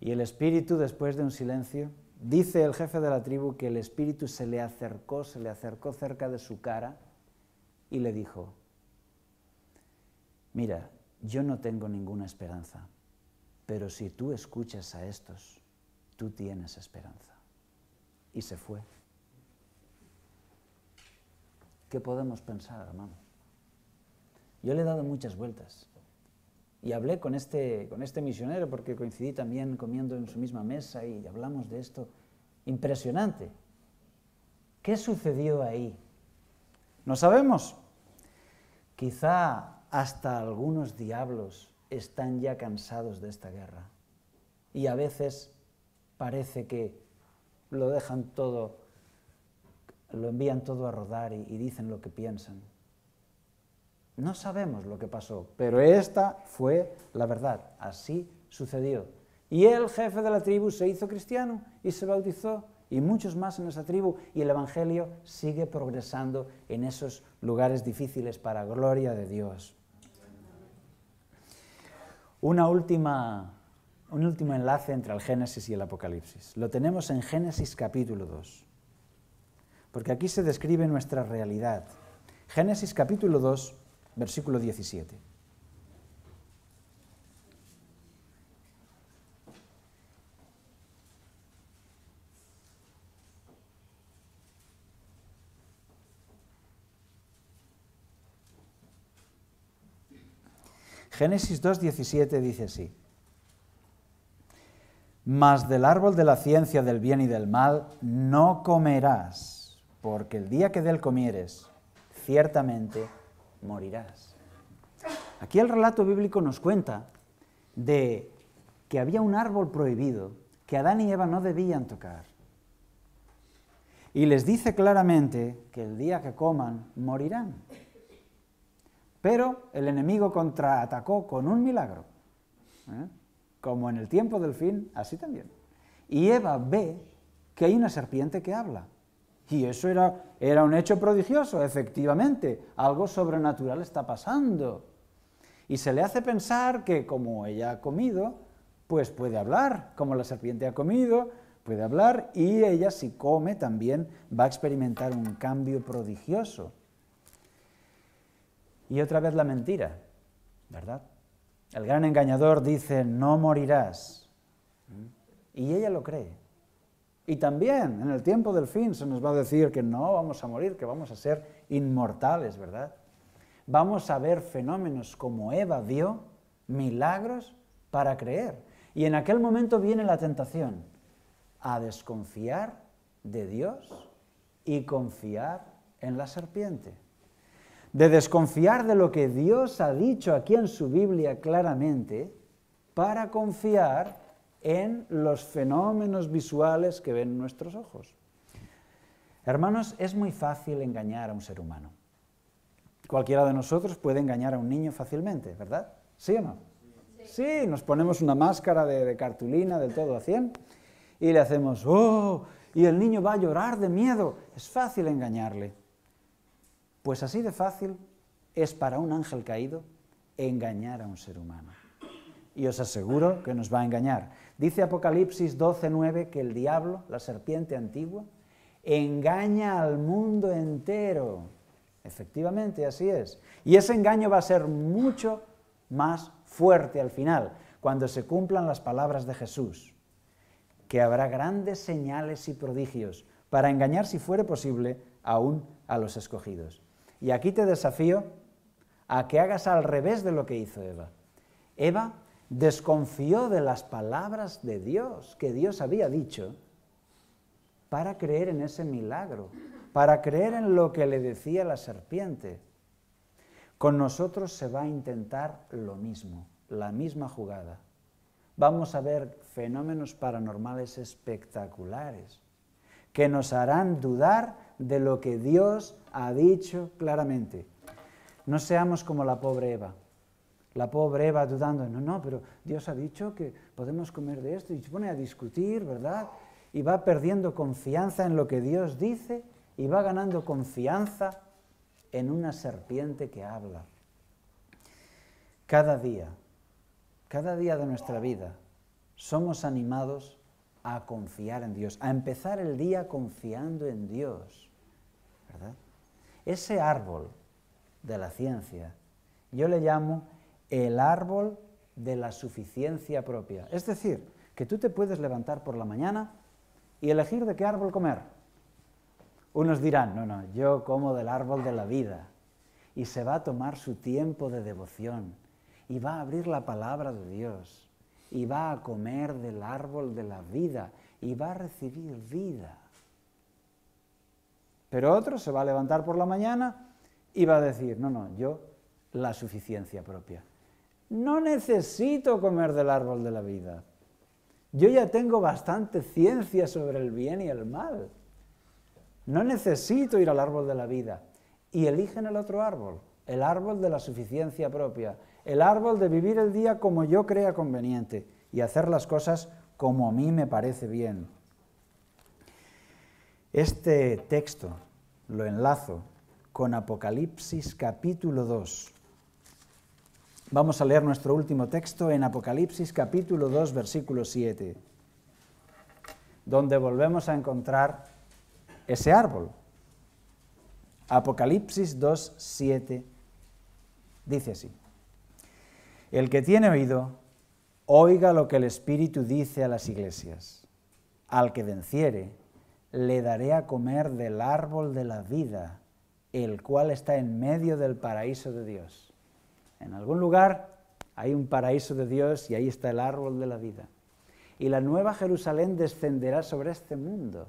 Y el espíritu, después de un silencio, Dice el jefe de la tribu que el espíritu se le acercó, se le acercó cerca de su cara y le dijo, mira, yo no tengo ninguna esperanza, pero si tú escuchas a estos, tú tienes esperanza. Y se fue. ¿Qué podemos pensar, hermano? Yo le he dado muchas vueltas. Y hablé este, con este, misionero porque coincidí también comiendo en su misma mesa y hablamos de esto. Impresionante. ¿Qué sucedió ahí? No sabemos. Quizá hasta algunos diablos están ya cansados de esta guerra. Y a veces parece que lo dejan todo, lo envían todo a rodar y dicen lo que piensan. No sabemos lo que pasó, pero esta fue la verdad. Así sucedió. Y el jefe de la tribu se hizo cristiano y se bautizó, y muchos más en esa tribu, y el Evangelio sigue progresando en esos lugares difíciles para gloria de Dios. Una última, un último enlace entre el Génesis y el Apocalipsis. Lo tenemos en Génesis capítulo 2, porque aquí se describe nuestra realidad. Génesis capítulo 2 versículo 17. Génesis 2.17 dice así, Mas del árbol de la ciencia del bien y del mal no comerás, porque el día que del comieres, ciertamente morirás. Aquí el relato bíblico nos cuenta de que había un árbol prohibido que Adán y Eva no debían tocar. Y les dice claramente que el día que coman morirán. Pero el enemigo contraatacó con un milagro. ¿eh? Como en el tiempo del fin, así también. Y Eva ve que hay una serpiente que habla. Y eso era, era un hecho prodigioso, efectivamente. Algo sobrenatural está pasando. Y se le hace pensar que como ella ha comido, pues puede hablar, como la serpiente ha comido, puede hablar y ella si come también va a experimentar un cambio prodigioso. Y otra vez la mentira, ¿verdad? El gran engañador dice, no morirás. Y ella lo cree. Y también en el tiempo del fin se nos va a decir que no vamos a morir, que vamos a ser inmortales, ¿verdad? Vamos a ver fenómenos como Eva vio, milagros para creer. Y en aquel momento viene la tentación a desconfiar de Dios y confiar en la serpiente. De desconfiar de lo que Dios ha dicho aquí en su Biblia claramente para confiar en los fenómenos visuales que ven nuestros ojos. Hermanos, es muy fácil engañar a un ser humano. Cualquiera de nosotros puede engañar a un niño fácilmente, ¿verdad? ¿Sí o no? Sí, nos ponemos una máscara de, cartulina del todo a 100 y le hacemos, ¡oh! Y el niño va a llorar de miedo. Es fácil engañarle. Pues así de fácil es para un ángel caído engañar a un ser humano y os aseguro que nos va a engañar. Dice Apocalipsis 12:9 que el diablo, la serpiente antigua, engaña al mundo entero. Efectivamente, así es. Y ese engaño va a ser mucho más fuerte al final, cuando se cumplan las palabras de Jesús, que habrá grandes señales y prodigios para engañar, si fuere posible, aún a los escogidos. Y aquí te desafío a que hagas al revés de lo que hizo Eva. Eva desconfió de las palabras de Dios que Dios había dicho para creer en ese milagro, para creer en lo que le decía la serpiente. Con nosotros se va a intentar lo mismo, la misma jugada. Vamos a ver fenómenos paranormales espectaculares que nos harán dudar de lo que Dios ha dicho claramente. No seamos como la pobre Eva. La pobre va dudando, no, no, pero Dios ha dicho que podemos comer de esto y se pone a discutir, ¿verdad? Y va perdiendo confianza en lo que Dios dice y va ganando confianza en una serpiente que habla. Cada día, cada día de nuestra vida, somos animados a confiar en Dios, a empezar el día confiando en Dios, ¿verdad? Ese árbol de la ciencia, yo le llamo el árbol de la suficiencia propia. Es decir, que tú te puedes levantar por la mañana y elegir de qué árbol comer. Unos dirán, no, no, yo como del árbol de la vida. Y se va a tomar su tiempo de devoción y va a abrir la palabra de Dios y va a comer del árbol de la vida y va a recibir vida. Pero otro se va a levantar por la mañana y va a decir, no, no, yo la suficiencia propia. No necesito comer del árbol de la vida. Yo ya tengo bastante ciencia sobre el bien y el mal. No necesito ir al árbol de la vida. Y eligen el otro árbol, el árbol de la suficiencia propia, el árbol de vivir el día como yo crea conveniente y hacer las cosas como a mí me parece bien. Este texto lo enlazo con Apocalipsis capítulo 2, Vamos a leer nuestro último texto en Apocalipsis capítulo 2 versículo 7, donde volvemos a encontrar ese árbol. Apocalipsis 2, 7 dice así. El que tiene oído, oiga lo que el Espíritu dice a las iglesias. Al que venciere, le daré a comer del árbol de la vida, el cual está en medio del paraíso de Dios. En algún lugar hay un paraíso de Dios y ahí está el árbol de la vida. Y la nueva Jerusalén descenderá sobre este mundo.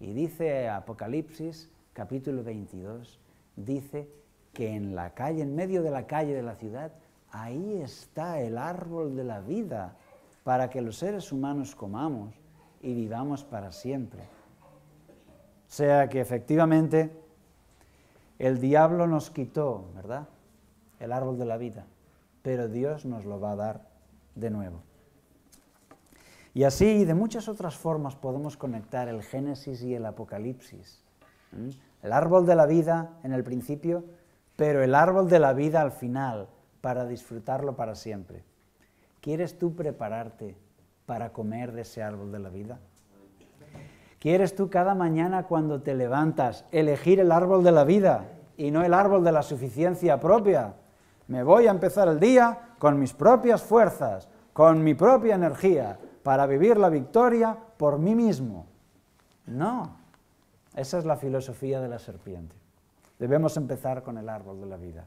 Y dice Apocalipsis capítulo 22, dice que en la calle, en medio de la calle de la ciudad, ahí está el árbol de la vida para que los seres humanos comamos y vivamos para siempre. O sea que efectivamente el diablo nos quitó, ¿verdad? el árbol de la vida, pero Dios nos lo va a dar de nuevo. Y así, de muchas otras formas, podemos conectar el Génesis y el Apocalipsis. El árbol de la vida en el principio, pero el árbol de la vida al final, para disfrutarlo para siempre. ¿Quieres tú prepararte para comer de ese árbol de la vida? ¿Quieres tú cada mañana cuando te levantas elegir el árbol de la vida y no el árbol de la suficiencia propia? Me voy a empezar el día con mis propias fuerzas, con mi propia energía, para vivir la victoria por mí mismo. No, esa es la filosofía de la serpiente. Debemos empezar con el árbol de la vida.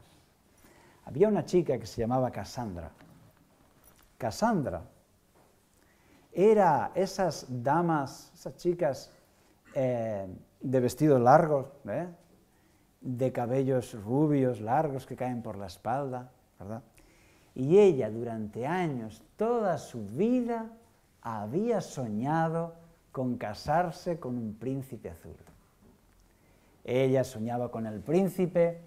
Había una chica que se llamaba Cassandra. Cassandra era esas damas, esas chicas eh, de vestidos largos, ¿eh? de cabellos rubios, largos, que caen por la espalda, ¿verdad? Y ella durante años, toda su vida, había soñado con casarse con un príncipe azul. Ella soñaba con el príncipe,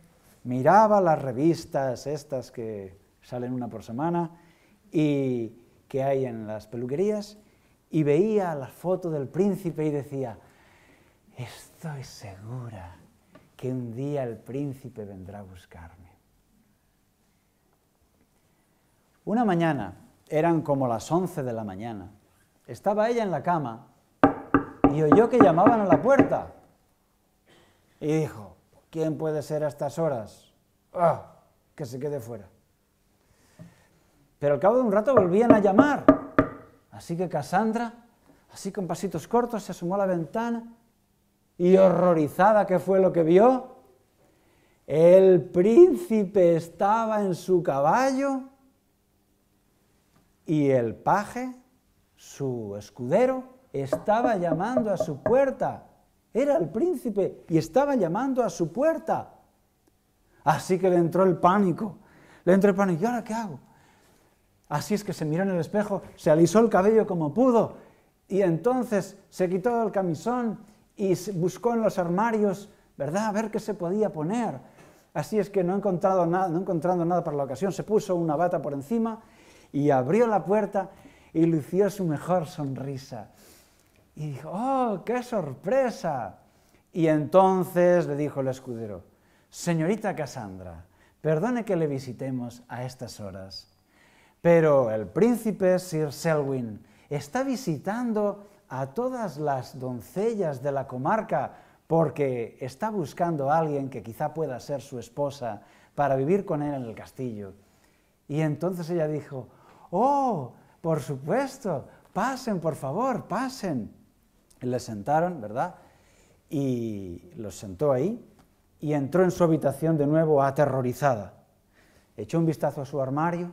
miraba las revistas estas que salen una por semana y que hay en las peluquerías y veía la foto del príncipe y decía, estoy segura que un día el príncipe vendrá a buscarme. Una mañana, eran como las once de la mañana, estaba ella en la cama y oyó que llamaban a la puerta. Y dijo, ¿quién puede ser a estas horas? Ah, que se quede fuera. Pero al cabo de un rato volvían a llamar. Así que Cassandra, así con pasitos cortos, se asomó a la ventana y horrorizada que fue lo que vio, el príncipe estaba en su caballo y el paje, su escudero, estaba llamando a su puerta. Era el príncipe y estaba llamando a su puerta. Así que le entró el pánico. Le entró el pánico. ¿Y ahora qué hago? Así es que se miró en el espejo, se alisó el cabello como pudo y entonces se quitó el camisón y buscó en los armarios, ¿verdad?, a ver qué se podía poner. Así es que no encontrando nada, no encontrando nada para la ocasión, se puso una bata por encima y abrió la puerta y lució su mejor sonrisa. Y dijo, ¡oh, qué sorpresa! Y entonces le dijo el escudero, Señorita Cassandra, perdone que le visitemos a estas horas, pero el príncipe Sir Selwyn está visitando a todas las doncellas de la comarca porque está buscando a alguien que quizá pueda ser su esposa para vivir con él en el castillo. Y entonces ella dijo, oh, por supuesto, pasen, por favor, pasen. Y le sentaron, ¿verdad? Y los sentó ahí y entró en su habitación de nuevo aterrorizada. Echó un vistazo a su armario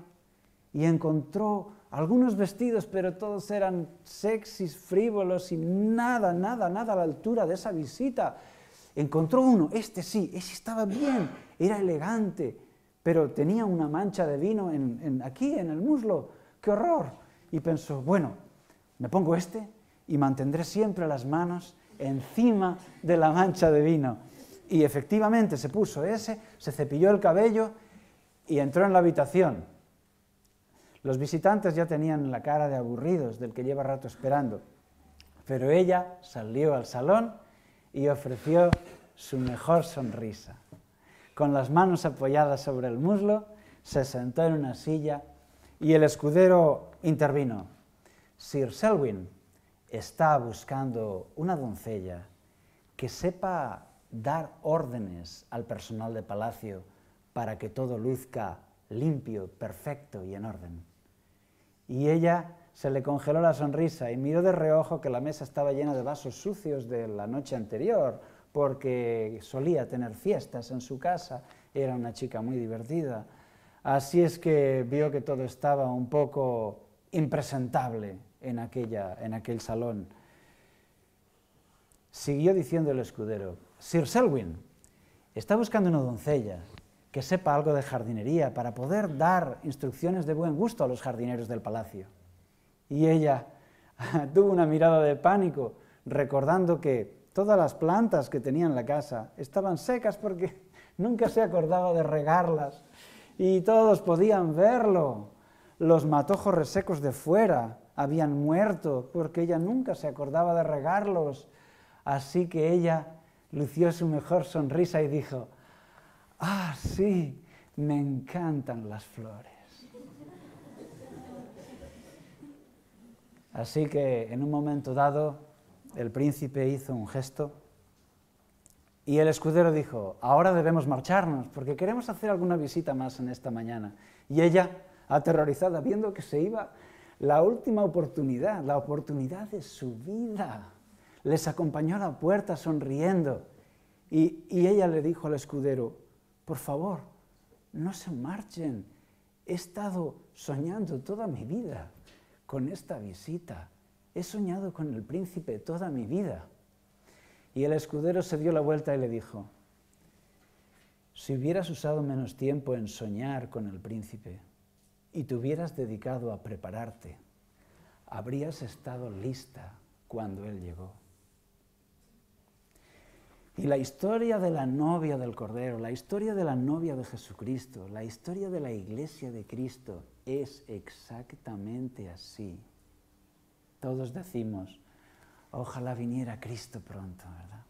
y encontró algunos vestidos, pero todos eran sexys, frívolos y nada, nada, nada a la altura de esa visita. Encontró uno, este sí, ese estaba bien, era elegante, pero tenía una mancha de vino aquí, en el muslo. ¡Qué horror! Y pensó, bueno, me pongo este y mantendré siempre las manos encima de la mancha de vino. Y efectivamente se puso ese, se cepilló el cabello y entró en la habitación. Los visitantes ya tenían la cara de aburridos del que lleva rato esperando, pero ella salió al salón y ofreció su mejor sonrisa. Con las manos apoyadas sobre el muslo, se sentó en una silla y el escudero intervino. Sir Selwyn está buscando una doncella que sepa dar órdenes al personal de palacio para que todo luzca limpio, perfecto y en orden y ella se le congeló la sonrisa y miró de reojo que la mesa estaba llena de vasos sucios de la noche anterior, porque solía tener fiestas en su casa, era una chica muy divertida. Así es que vio que todo estaba un poco impresentable en, aquella, en aquel salón. Siguió diciendo el escudero, Sir Selwyn, está buscando una doncella que sepa algo de jardinería para poder dar instrucciones de buen gusto a los jardineros del palacio. Y ella tuvo una mirada de pánico, recordando que todas las plantas que tenía en la casa estaban secas porque nunca se acordaba de regarlas y todos podían verlo. Los matojos resecos de fuera habían muerto porque ella nunca se acordaba de regarlos. Así que ella lució su mejor sonrisa y dijo, ah, sí, me encantan las flores. Así que en un momento dado el príncipe hizo un gesto y el escudero dijo, ahora debemos marcharnos porque queremos hacer alguna visita más en esta mañana. Y ella, aterrorizada, viendo que se iba la última oportunidad, la oportunidad de su vida, les acompañó a la puerta sonriendo y, y ella le dijo al escudero, por favor, no se marchen. He estado soñando toda mi vida con esta visita. He soñado con el príncipe toda mi vida. Y el escudero se dio la vuelta y le dijo, si hubieras usado menos tiempo en soñar con el príncipe y te hubieras dedicado a prepararte, habrías estado lista cuando él llegó. Y la historia de la novia del Cordero, la historia de la novia de Jesucristo, la historia de la iglesia de Cristo es exactamente así. Todos decimos, ojalá viniera Cristo pronto, ¿verdad?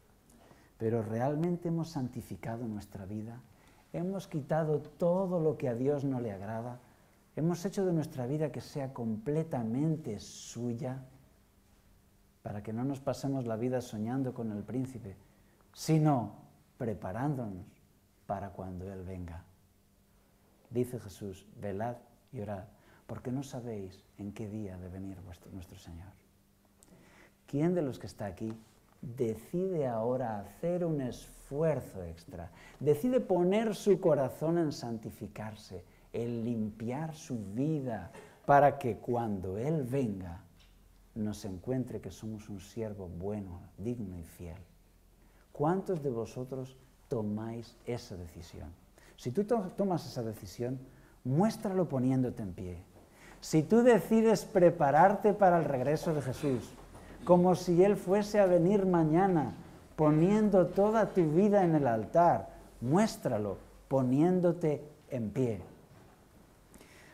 Pero realmente hemos santificado nuestra vida, hemos quitado todo lo que a Dios no le agrada, hemos hecho de nuestra vida que sea completamente suya, para que no nos pasemos la vida soñando con el príncipe sino preparándonos para cuando Él venga. Dice Jesús, velad y orad, porque no sabéis en qué día de venir vuestro, nuestro Señor. ¿Quién de los que está aquí decide ahora hacer un esfuerzo extra? Decide poner su corazón en santificarse, en limpiar su vida, para que cuando Él venga nos encuentre que somos un siervo bueno, digno y fiel. ¿Cuántos de vosotros tomáis esa decisión? Si tú tomas esa decisión, muéstralo poniéndote en pie. Si tú decides prepararte para el regreso de Jesús, como si Él fuese a venir mañana, poniendo toda tu vida en el altar, muéstralo poniéndote en pie.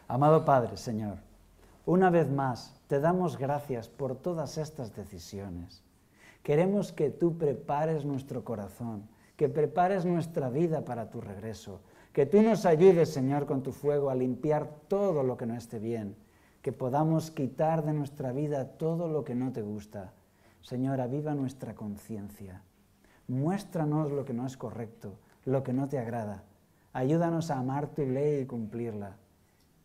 Amado Padre, Señor, una vez más te damos gracias por todas estas decisiones. Queremos que tú prepares nuestro corazón, que prepares nuestra vida para tu regreso, que tú nos ayudes, Señor, con tu fuego a limpiar todo lo que no esté bien, que podamos quitar de nuestra vida todo lo que no te gusta. Señor, aviva nuestra conciencia. Muéstranos lo que no es correcto, lo que no te agrada. Ayúdanos a amar tu ley y cumplirla.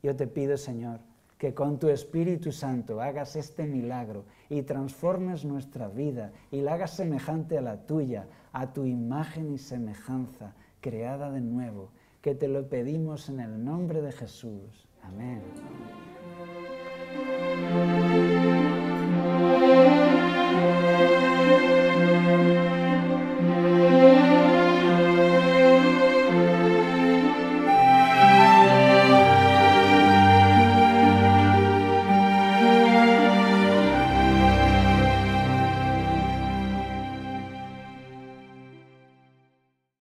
Yo te pido, Señor, que con tu Espíritu Santo hagas este milagro, y transformes nuestra vida y la hagas semejante a la tuya, a tu imagen y semejanza, creada de nuevo, que te lo pedimos en el nombre de Jesús. Amén.